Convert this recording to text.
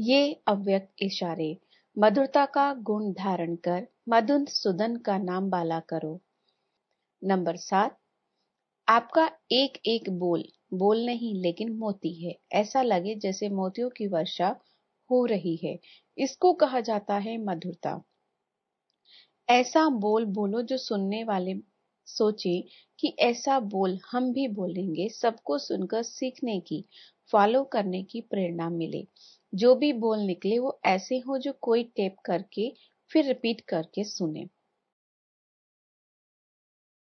ये अव्यक्त इशारे मधुरता का गुण धारण कर मधुन सुदन का नाम बाला करो नंबर सात आपका एक एक बोल बोल नहीं लेकिन मोती है ऐसा लगे जैसे मोतियों की वर्षा हो रही है इसको कहा जाता है मधुरता ऐसा बोल बोलो जो सुनने वाले सोचे कि ऐसा बोल हम भी बोलेंगे सबको सुनकर सीखने की फॉलो करने की प्रेरणा मिले जो भी बोल निकले वो ऐसे हो जो कोई टेप करके फिर रिपीट करके सुने